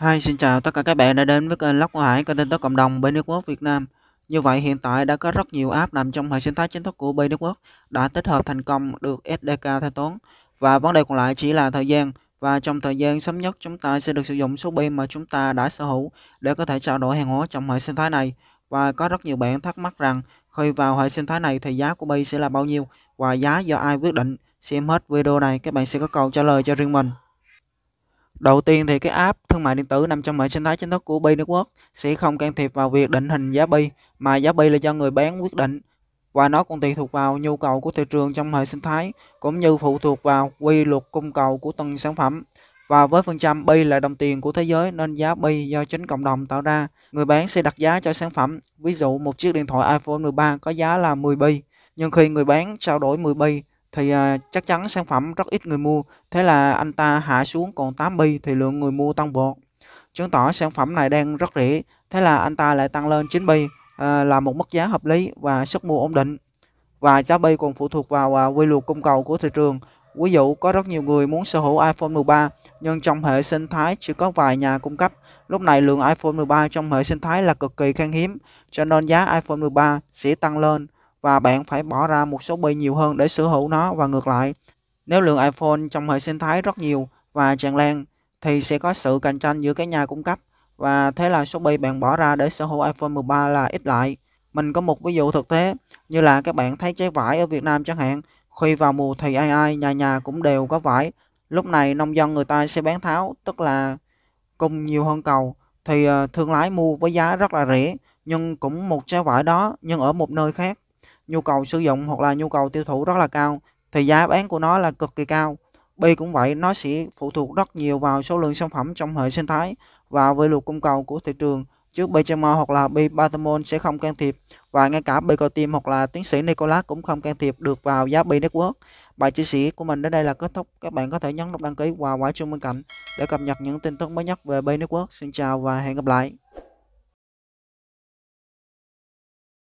Hi, xin chào tất cả các bạn đã đến với kênh Lóc Hải, kênh tin tức cộng đồng bên Network Việt Nam. Như vậy hiện tại đã có rất nhiều app nằm trong hệ sinh thái chính thức của bên Network đã tích hợp thành công được SDK thanh toán và vấn đề còn lại chỉ là thời gian và trong thời gian sớm nhất chúng ta sẽ được sử dụng số pin mà chúng ta đã sở hữu để có thể trao đổi hàng hóa trong hệ sinh thái này và có rất nhiều bạn thắc mắc rằng khi vào hệ sinh thái này thì giá của bi sẽ là bao nhiêu và giá do ai quyết định xem hết video này các bạn sẽ có câu trả lời cho riêng mình Đầu tiên thì cái app thương mại điện tử nằm trong hệ sinh thái chính thức của Bi Network sẽ không can thiệp vào việc định hình giá bi mà giá bi là do người bán quyết định và nó còn tùy thuộc vào nhu cầu của thị trường trong hệ sinh thái cũng như phụ thuộc vào quy luật cung cầu của từng sản phẩm. Và với phần trăm bi là đồng tiền của thế giới nên giá bi do chính cộng đồng tạo ra, người bán sẽ đặt giá cho sản phẩm. Ví dụ một chiếc điện thoại iPhone 13 có giá là 10 bi, nhưng khi người bán trao đổi 10 bi thì uh, chắc chắn sản phẩm rất ít người mua, thế là anh ta hạ xuống còn 8 bi thì lượng người mua tăng vọt. Chứng tỏ sản phẩm này đang rất rẻ, thế là anh ta lại tăng lên 9 bi uh, là một mức giá hợp lý và sức mua ổn định. Và giá bi còn phụ thuộc vào uh, quy luật cung cầu của thị trường. Ví dụ có rất nhiều người muốn sở hữu iPhone 13 nhưng trong hệ sinh thái chỉ có vài nhà cung cấp. Lúc này lượng iPhone 13 trong hệ sinh thái là cực kỳ khan hiếm cho nên giá iPhone 13 sẽ tăng lên và bạn phải bỏ ra một số bi nhiều hơn để sở hữu nó và ngược lại. Nếu lượng iPhone trong hệ sinh thái rất nhiều và tràn lan thì sẽ có sự cạnh tranh giữa các nhà cung cấp và thế là số bi bạn bỏ ra để sở hữu iPhone 13 là ít lại. Mình có một ví dụ thực tế như là các bạn thấy trái vải ở Việt Nam chẳng hạn khi vào mùa thì ai ai nhà nhà cũng đều có vải. Lúc này nông dân người ta sẽ bán tháo tức là cung nhiều hơn cầu thì ờ, thương lái mua với giá rất là rẻ nhưng cũng một trái vải đó nhưng ở một nơi khác nhu cầu sử dụng hoặc là nhu cầu tiêu thụ rất là cao thì giá bán của nó là cực kỳ cao. B cũng vậy, nó sẽ phụ thuộc rất nhiều vào số lượng sản phẩm trong hệ sinh thái và với luật cung cầu của thị trường. Chứ BCM hoặc là Bipatamol sẽ không can thiệp và ngay cả Bicotim hoặc là tiến sĩ Nicolas cũng không can thiệp được vào giá B Network. Bài chia sẻ của mình đến đây là kết thúc. Các bạn có thể nhấn nút đăng ký và quả chuông bên cạnh để cập nhật những tin tức mới nhất về B Network. Xin chào và hẹn gặp lại.